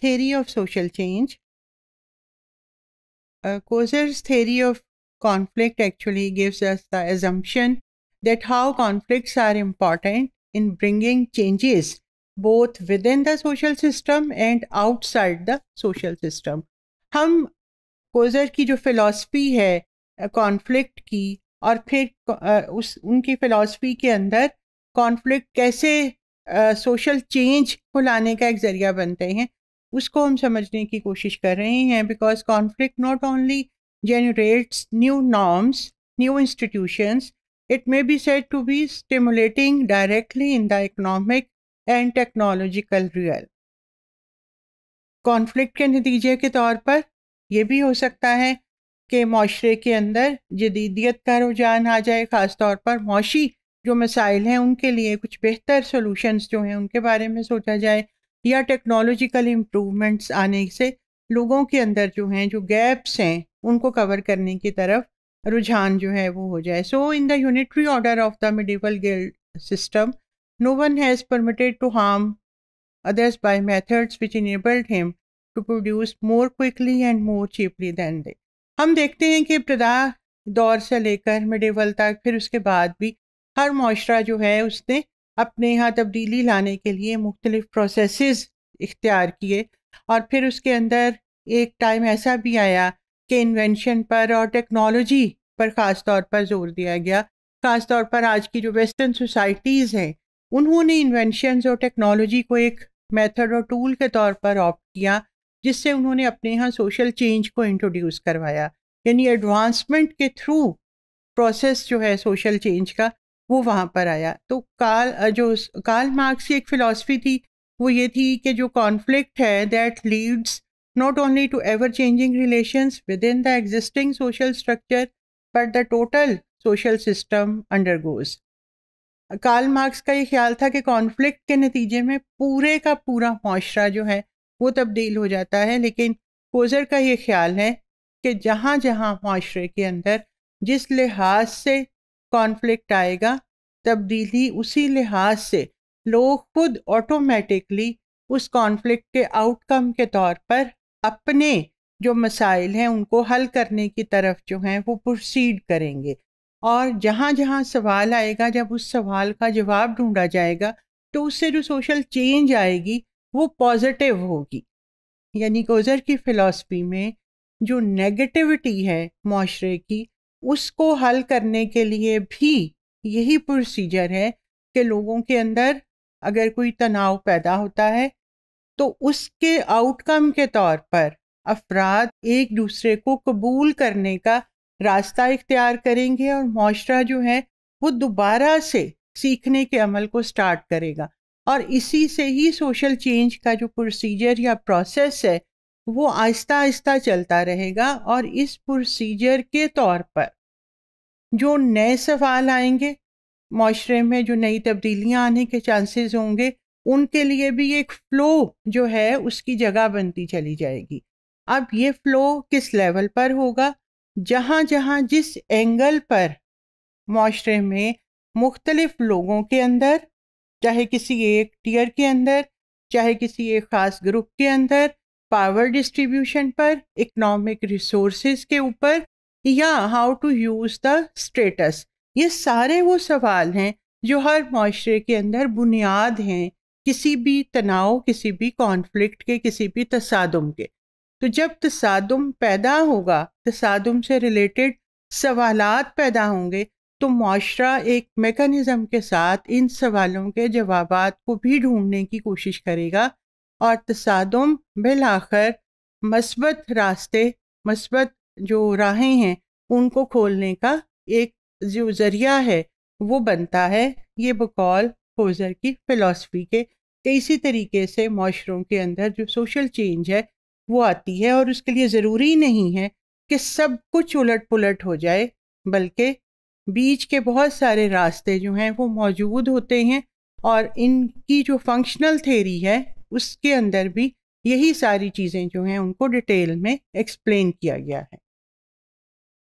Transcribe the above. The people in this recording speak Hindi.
theory of social change. Uh, Koser's theory of conflict actually gives us the assumption that how conflicts are important in bringing changes both within the social system and outside the social system. हम कोजर की जो फिलॉसफी है कॉन्फ्लिक्ट की और फिर उस उनकी फिलॉसफी के अंदर कॉन्फ्लिक्ट कैसे सोशल चेंज को लाने का एक जरिया बनते हैं उसको हम समझने की कोशिश कर रहे हैं because conflict not only generates new norms new institutions it may be said to be stimulating directly in the economic and technological real conflict के नतीजे के तौर पर यह भी हो सकता है कि माशरे के अंदर जदीदियत का रुझान आ जाए ख़ास तौर पर मुशी जो मसाइल हैं उनके लिए कुछ बेहतर सोलूशनस जो हैं उनके बारे में सोचा जाए या टेक्नोलॉजिकल इम्प्रूवमेंट्स आने से लोगों के अंदर जो हैं जो गैप्स हैं उनको कवर करने की तरफ रुझान जो है वो हो जाए so in the unitary order of the medieval guild system no one has permitted to harm others by methods which enabled him to produce more quickly and more cheaply than they हम देखते हैं कि इब्तदा दौर से लेकर मिडिवल तक फिर उसके बाद भी हर माशरा जो है उसने अपने यहाँ तब्दीली लाने के लिए मुख्तलिफ़ प्रोसेस इख्तियार किए और फिर उसके अंदर एक टाइम ऐसा भी आया कि इन्वेंशन पर और टेक्नोलॉजी पर ख़ास तौर पर जोर दिया गया ख़ास तौर पर आज की जो वेस्टर्न सोसाइटीज़ हैं उन्होंने इन्वेंशन और टेक्नोलॉजी को एक मेथड और टूल के तौर पर ऑप्ट किया जिससे उन्होंने अपने यहाँ सोशल चेंज को इंट्रोड्यूस करवाया यानी एडवांसमेंट के थ्रू प्रोसेस जो है सोशल चेंज का वो वहाँ पर आया तो काल जो काल मार्क्स की एक फिलॉसफी थी वो ये थी कि जो कॉन्फ्लिक्ट है that leads not to ever changing relation within the the social structure structure the total social system undergoes Karl Marx का ये ख्याल था कि कॉन्फ्लिक्ट के नतीजे में पूरे का पूरा माशरा जो है वो तब्दील हो जाता है लेकिन कोजर का ये ख्याल है कि जहाँ जहाँ माशरे के अंदर जिस लिहाज से कॉन्फ्लिक्ट आएगा तब्दीली उसी लिहाज से लोग खुद ऑटोमेटिकली उस कॉन्फ्लिक्ट के आउटकम के तौर पर अपने जो मसाइल हैं उनको हल करने की तरफ जो हैं वो प्रोसीड करेंगे और जहाँ जहाँ सवाल आएगा जब उस सवाल का जवाब ढूंढा जाएगा तो उससे जो सोशल चेंज आएगी वो पॉजिटिव होगी यानी गोज़र की फ़िलासफ़ी में जो नेगेटिविटी है माशरे की उसको हल करने के लिए भी यही प्रोसीजर है कि लोगों के अंदर अगर कोई तनाव पैदा होता है तो उसके आउटकम के तौर पर अफराद एक दूसरे को कबूल करने का रास्ता इख्तियार करेंगे और माशरा जो है वो दोबारा से सीखने के अमल को स्टार्ट करेगा और इसी से ही सोशल चेंज का जो प्रोसीजर या प्रोसेस है वो आहिस्ता आहिस्ता चलता रहेगा और इस प्रोसीजर के तौर पर जो नए सवाल आएंगे माशरे में जो नई तब्दीलियाँ आने के चांसेस होंगे उनके लिए भी एक फ़्लो जो है उसकी जगह बनती चली जाएगी अब ये फ़्लो किस लेवल पर होगा जहाँ जहाँ जिस एंगल पर माशरे में मुख्तलफ लोगों के अंदर चाहे किसी एक टीयर के अंदर चाहे किसी एक ख़ास ग्रुप के अंदर पावर डिस्ट्रीब्यूशन पर इकनॉमिक रिसोर्स के ऊपर या how to use the status ये सारे वो सवाल हैं जो हर माशरे के अंदर बुनियाद हैं किसी भी तनाव किसी भी कॉन्फ्लिक्ट के किसी भी तसादम के तो जब तसादम पैदा होगा तसादम से रिलेटेड सवालात पैदा होंगे तो माशरा एक मेकनिज़म के साथ इन सवालों के जवाब को भी ढूंढने की कोशिश करेगा और तसादम आखिर मस्बत रास्ते मस्बत जो राहें हैं उनको खोलने का एक जो जरिया है वो बनता है ये बकौल होजर की फ़िलासफ़ी के तो इसी तरीके से माशरों के अंदर जो सोशल चेंज है वो आती है और उसके लिए ज़रूरी नहीं है कि सब कुछ उलट पुलट हो जाए बल्कि बीच के बहुत सारे रास्ते जो हैं वो मौजूद होते हैं और इनकी जो फंक्शनल थेरी है उसके अंदर भी यही सारी चीज़ें जो हैं उनको डिटेल में एक्सप्लेन किया गया है